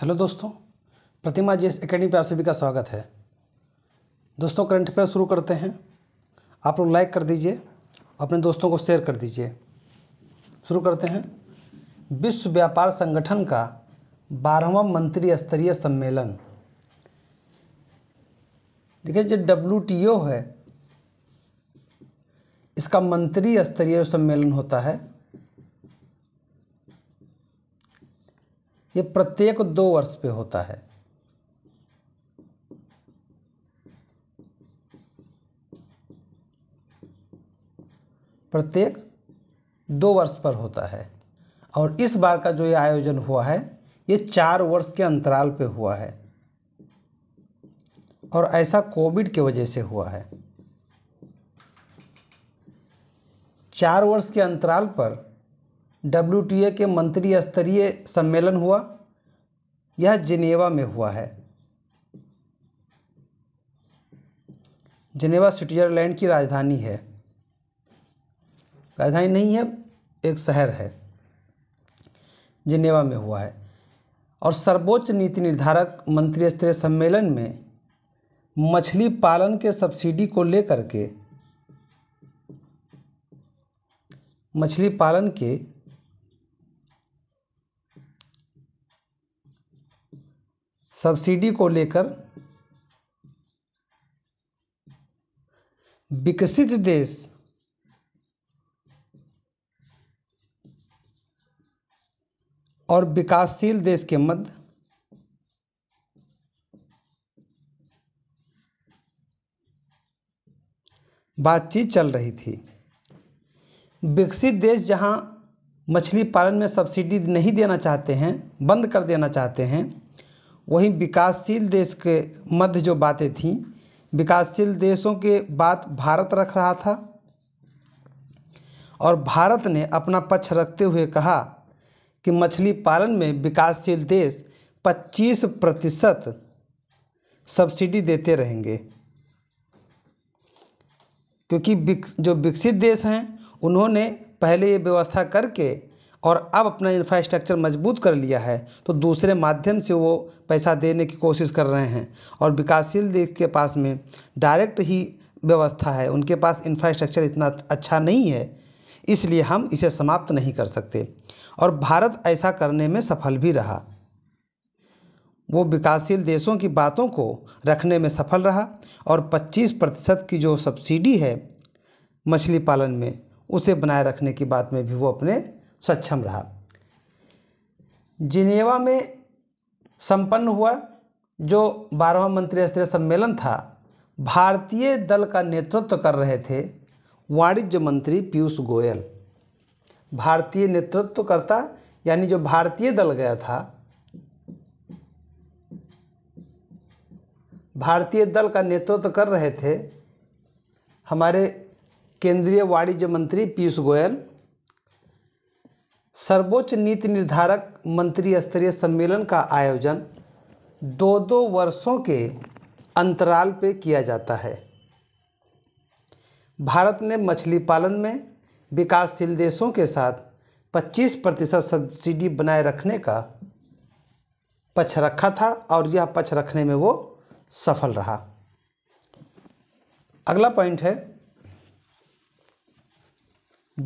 hello दोस्तों प्रतिमा G S academy पर आप सभी का स्वागत है दोस्तों करंट अफेयर शुरू करते हैं आप लोग लाइक कर दीजिए अपने दोस्तों को शेयर कर दीजिए शुरू करते हैं विश्व व्यापार संगठन का बारहवा मंत्री स्तरीय सम्मेलन देखिए जो डब्ल्यू है इसका मंत्री स्तरीय सम्मेलन होता है ये प्रत्येक दो वर्ष पे होता है प्रत्येक दो वर्ष पर होता है और इस बार का जो ये आयोजन हुआ है ये चार वर्ष के अंतराल पे हुआ है और ऐसा कोविड के वजह से हुआ है चार वर्ष के अंतराल पर डब्ल्यू के मंत्री स्तरीय सम्मेलन हुआ यह जिनेवा में हुआ है जिनेवा स्विट्जरलैंड की राजधानी है राजधानी नहीं है एक शहर है जिनेवा में हुआ है और सर्वोच्च नीति निर्धारक मंत्री स्तरीय सम्मेलन में मछली पालन के सब्सिडी को लेकर के मछली पालन के सब्सिडी को लेकर विकसित देश और विकासशील देश के मध्य बातचीत चल रही थी विकसित देश जहां मछली पालन में सब्सिडी नहीं देना चाहते हैं बंद कर देना चाहते हैं वहीं विकासशील देश के मध्य जो बातें थीं विकासशील देशों के बात भारत रख रहा था और भारत ने अपना पक्ष रखते हुए कहा कि मछली पालन में विकासशील देश 25 प्रतिशत सब्सिडी देते रहेंगे क्योंकि जो विकसित देश हैं उन्होंने पहले ये व्यवस्था करके और अब अपना इंफ्रास्ट्रक्चर मजबूत कर लिया है तो दूसरे माध्यम से वो पैसा देने की कोशिश कर रहे हैं और विकासशील देश के पास में डायरेक्ट ही व्यवस्था है उनके पास इंफ्रास्ट्रक्चर इतना अच्छा नहीं है इसलिए हम इसे समाप्त नहीं कर सकते और भारत ऐसा करने में सफल भी रहा वो विकासशील देशों की बातों को रखने में सफल रहा और 25 प्रतिशत की जो सब्सिडी है मछली पालन में उसे बनाए रखने की बात में भी वो अपने सक्षम रहा जिनेवा में संपन्न हुआ जो बारहवा मंत्री स्तरीय सम्मेलन था भारतीय दल का नेतृत्व कर रहे थे वाणिज्य मंत्री पीयूष गोयल भारतीय नेतृत्वकर्ता यानी जो भारतीय दल गया था भारतीय दल का नेतृत्व कर रहे थे हमारे केंद्रीय वाणिज्य मंत्री पीयूष गोयल सर्वोच्च नीति निर्धारक मंत्री स्तरीय सम्मेलन का आयोजन दो दो वर्षों के अंतराल पे किया जाता है भारत ने मछली पालन में विकासशील देशों के साथ 25 प्रतिशत सब्सिडी बनाए रखने का पक्ष रखा था और यह पक्ष रखने में वो सफल रहा अगला पॉइंट है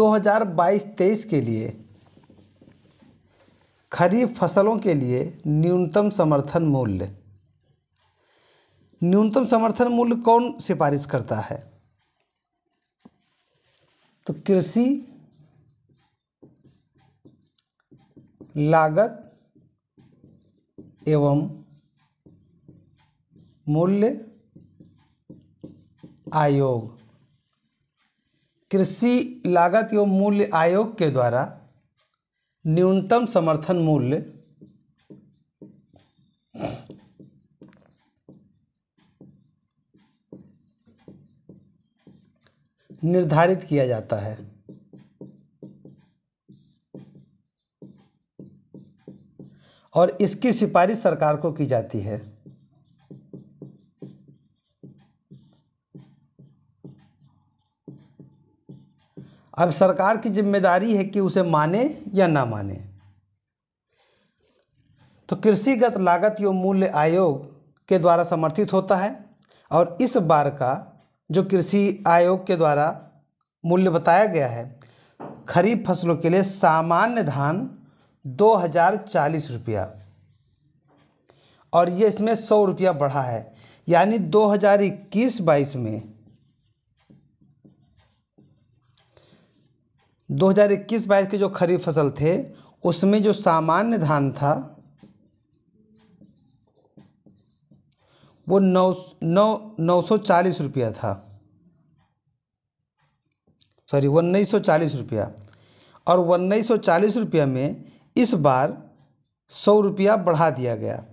2022-23 के लिए खरीफ फसलों के लिए न्यूनतम समर्थन मूल्य न्यूनतम समर्थन मूल्य कौन सिफारिश करता है तो कृषि लागत एवं मूल्य आयोग कृषि लागत एवं मूल्य आयोग के द्वारा न्यूनतम समर्थन मूल्य निर्धारित किया जाता है और इसकी सिफारिश सरकार को की जाती है अब सरकार की जिम्मेदारी है कि उसे माने या ना माने तो कृषिगत लागत एवं मूल्य आयोग के द्वारा समर्थित होता है और इस बार का जो कृषि आयोग के द्वारा मूल्य बताया गया है खरीफ फसलों के लिए सामान्य धान दो हज़ार चालीस रुपया और ये इसमें सौ रुपया बढ़ा है यानी दो हज़ार इक्कीस बाईस में 2021 हज़ार के जो खरीफ फसल थे उसमें जो सामान्य धान था वो नौ नौ नौ सौ चालीस रुपया था सॉरी उन्नीस सौ चालीस रुपया और उन्नीस सौ चालीस रुपया में इस बार सौ रुपया बढ़ा दिया गया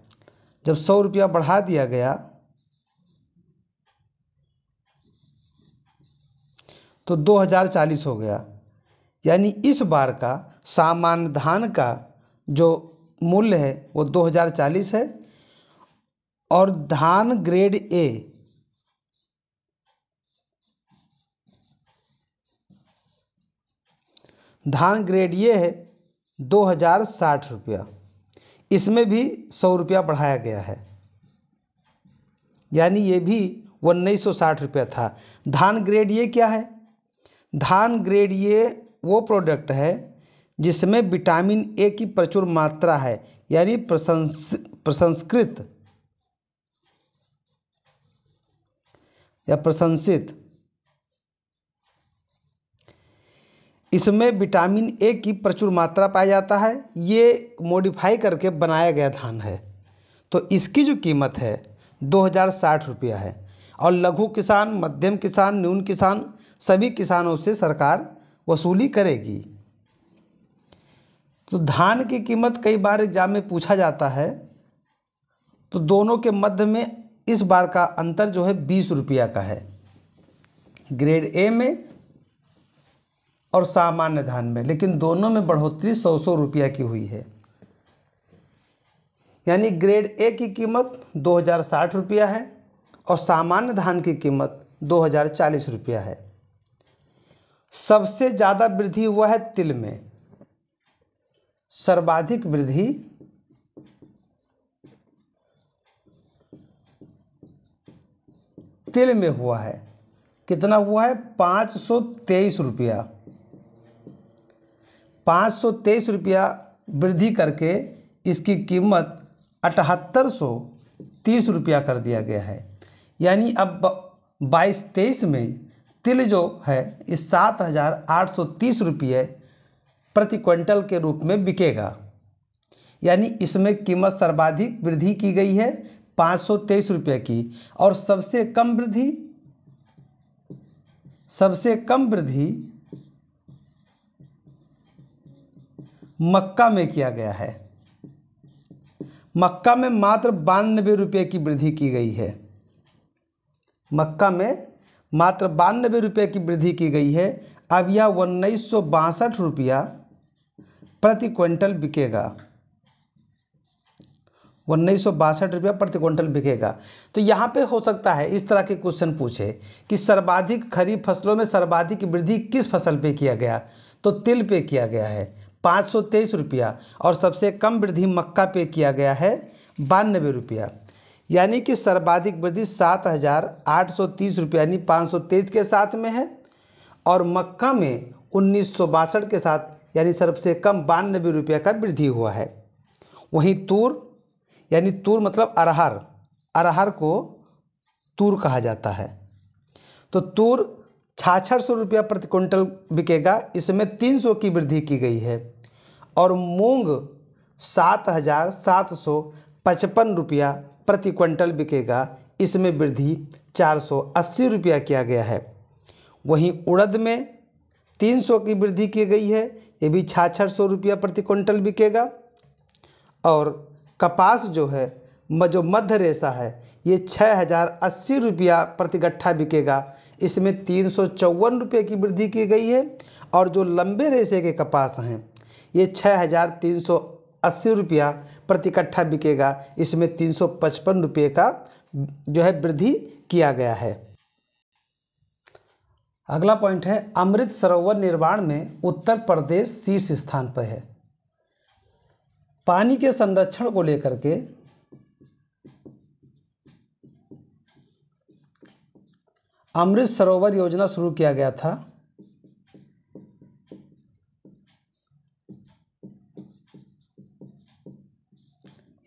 जब सौ रुपया बढ़ा दिया गया तो दो हज़ार चालीस हो गया यानी इस बार का सामान्य धान का जो मूल्य है वो 2040 है और धान ग्रेड ए धान ग्रेड ये है दो हज़ार साठ रुपया इसमें भी सौ रुपया बढ़ाया गया है यानी ये भी उन्नीस सौ साठ रुपया था धान ग्रेड ये क्या है धान ग्रेड ये वो प्रोडक्ट है जिसमें विटामिन ए की प्रचुर मात्रा है यानी प्रसंस्कृत या प्रशंसित इसमें विटामिन ए की प्रचुर मात्रा पाया जाता है ये मॉडिफाई करके बनाया गया धान है तो इसकी जो कीमत है दो हज़ार साठ रुपया है और लघु किसान मध्यम किसान न्यून किसान सभी किसानों से सरकार वसूली करेगी तो धान की कीमत कई बार एग्जाम में पूछा जाता है तो दोनों के मध्य में इस बार का अंतर जो है बीस रुपया का है ग्रेड ए में और सामान्य धान में लेकिन दोनों में बढ़ोतरी सौ सौ रुपया की हुई है यानी ग्रेड ए की कीमत दो हज़ार साठ रुपया है और सामान्य धान की कीमत दो हज़ार चालीस रुपया है सबसे ज़्यादा वृद्धि हुआ है तिल में सर्वाधिक वृद्धि तिल में हुआ है कितना हुआ है पाँच सौ तेईस रुपया पाँच सौ तेईस रुपया वृद्धि करके इसकी कीमत अठहत्तर सौ तीस रुपया कर दिया गया है यानी अब बाईस तेईस में तिल जो है ये सात हज़ार आठ सौ तीस रुपये प्रति क्विंटल के रूप में बिकेगा यानी इसमें कीमत सर्वाधिक वृद्धि की गई है पाँच सौ तेईस रुपये की और सबसे कम वृद्धि सबसे कम वृद्धि मक्का में किया गया है मक्का में मात्र बानबे रुपये की वृद्धि की गई है मक्का में मात्र बानबे रुपये की वृद्धि की गई है अब यह उन्नीस सौ बासठ रुपया प्रति क्विंटल बिकेगा उन्नीस सौ बासठ रुपया प्रति क्विंटल बिकेगा तो यहाँ पे हो सकता है इस तरह के क्वेश्चन पूछे कि सर्वाधिक खरीफ फसलों में सर्वाधिक वृद्धि किस फसल पे किया गया तो तिल पे किया गया है पाँच सौ तेईस रुपया और सबसे कम वृद्धि मक्का पे किया गया है बानबे रुपया यानी कि सर्वाधिक वृद्धि सात हज़ार आठ सौ तीस रुपये यानी पाँच सौ तेईस के साथ में है और मक्का में उन्नीस सौ बासठ के साथ यानी सबसे कम बानबे रुपये का वृद्धि हुआ है वहीं तूर यानी तूर मतलब अरहर अरहर को तूर कहा जाता है तो तूर छाछठ सौ रुपया प्रति क्विंटल बिकेगा इसमें तीन सौ की वृद्धि की गई है और मूंग सात हज़ार सात सौ पचपन रुपया प्रति क्विंटल बिकेगा इसमें वृद्धि चार सौ अस्सी रुपया किया गया है वहीं उड़द में तीन सौ की वृद्धि की गई है ये भी छाछठ सौ रुपया प्रति क्विंटल बिकेगा और कपास जो है जो मध्य रेशा है ये छः हज़ार अस्सी रुपया प्रति गट्ठा बिकेगा इसमें तीन सौ चौवन रुपये की वृद्धि की गई है और जो लंबे रेशे के कपास हैं ये छः हज़ार तीन सौ अस्सी रुपया प्रति कट्ठा बिकेगा इसमें तीन सौ पचपन रुपये का जो है वृद्धि किया गया है अगला पॉइंट है अमृत सरोवर निर्माण में उत्तर प्रदेश शीर्ष स्थान पर है पानी के संरक्षण को लेकर के अमृत सरोवर योजना शुरू किया गया था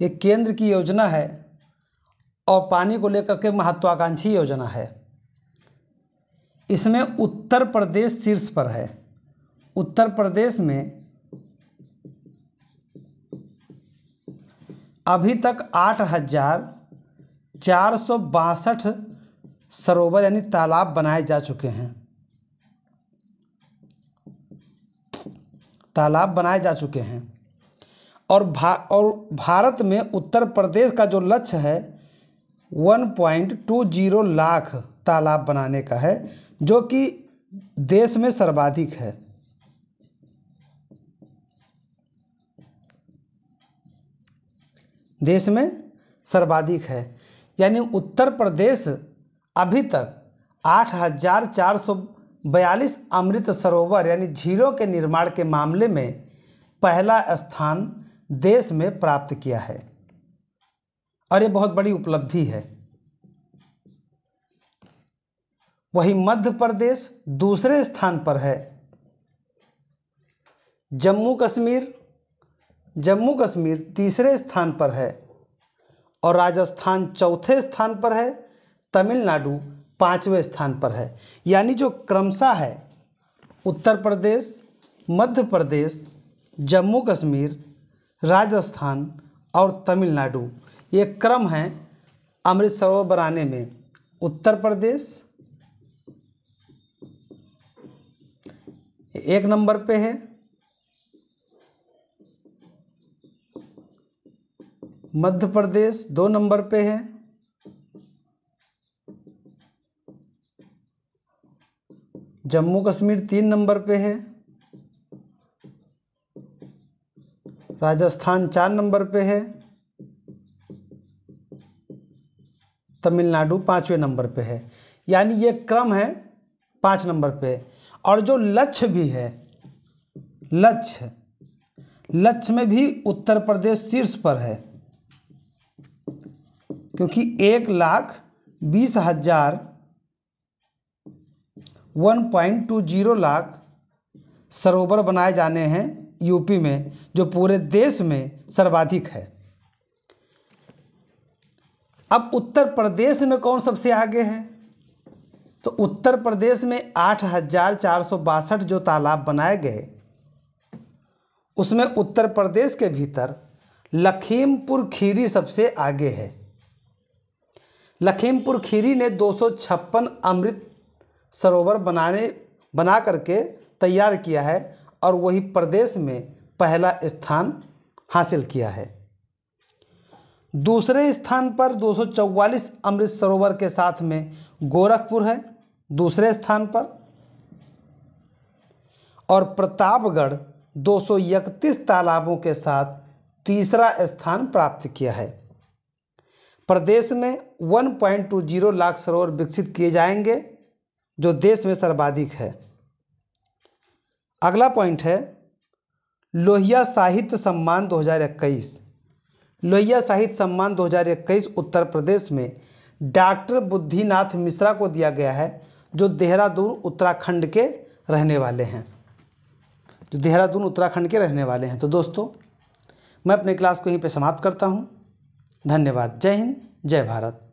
ये केंद्र की योजना है और पानी को लेकर के महत्वाकांक्षी योजना है इसमें उत्तर प्रदेश शीर्ष पर है उत्तर प्रदेश में अभी तक आठ हजार चार सौ बासठ सरोवर यानी तालाब बनाए जा चुके हैं तालाब बनाए जा चुके हैं और भा और भारत में उत्तर प्रदेश का जो लक्ष्य है 1.20 लाख तालाब बनाने का है जो कि देश में सर्वाधिक है देश में सर्वाधिक है यानी उत्तर प्रदेश अभी तक आठ हजार चार सौ बयालीस अमृत सरोवर यानी झीलों के निर्माण के मामले में पहला स्थान देश में प्राप्त किया है और ये बहुत बड़ी उपलब्धि है वही मध्य प्रदेश दूसरे स्थान पर है जम्मू कश्मीर जम्मू कश्मीर तीसरे स्थान पर है और राजस्थान चौथे स्थान पर है तमिलनाडु पाँचवें स्थान पर है यानी जो क्रमशः है उत्तर प्रदेश मध्य प्रदेश जम्मू कश्मीर राजस्थान और तमिलनाडु ये क्रम है अमृत सरोवर बनाने में उत्तर प्रदेश एक नंबर पे है मध्य प्रदेश दो नंबर पे है जम्मू कश्मीर तीन नंबर पे है राजस्थान चार नंबर पे है तमिलनाडु पाँचवें नंबर पे है यानी ये क्रम है पाँच नंबर पे और जो लक्ष्य भी है लक्ष्य लक्ष्य में भी उत्तर प्रदेश शीर्ष पर है क्योंकि एक लाख बीस हजार one point two zero lakh सरोवर बनाए जाने हैं यूपी में जो पूरे देश में सर्वाधिक है अब उत्तर प्रदेश में कौन सबसे आगे है तो उत्तर प्रदेश में आठ हजार चार सौ बासठ जो तालाब बनाए गए उसमें उत्तर प्रदेश के भीतर लखीमपुर खीरी सबसे आगे है लखीमपुर खीरी ने दो सौ छप्पन अमृत सरोवर बनाने बना करके तैयार किया है और वही प्रदेश में पहला स्थान हासिल किया है दूसरे स्थान पर 244 अमृत सरोवर के साथ में गोरखपुर है दूसरे स्थान पर और प्रतापगढ़ 231 तालाबों के साथ तीसरा स्थान प्राप्त किया है प्रदेश में 1.20 लाख सरोवर विकसित किए जाएंगे जो देश में सर्वाधिक है अगला पॉइंट है लोहिया साहित्य सम्मान 2021 लोहिया साहित्य सम्मान 2021 उत्तर प्रदेश में डॉक्टर बुद्धिनाथ मिश्रा को दिया गया है जो देहरादून उत्तराखंड के रहने वाले हैं जो देहरादून उत्तराखंड के रहने वाले हैं तो दोस्तों मैं अपने क्लास को यहीं पे समाप्त करता हूँ धन्यवाद जय हिंद जय भारत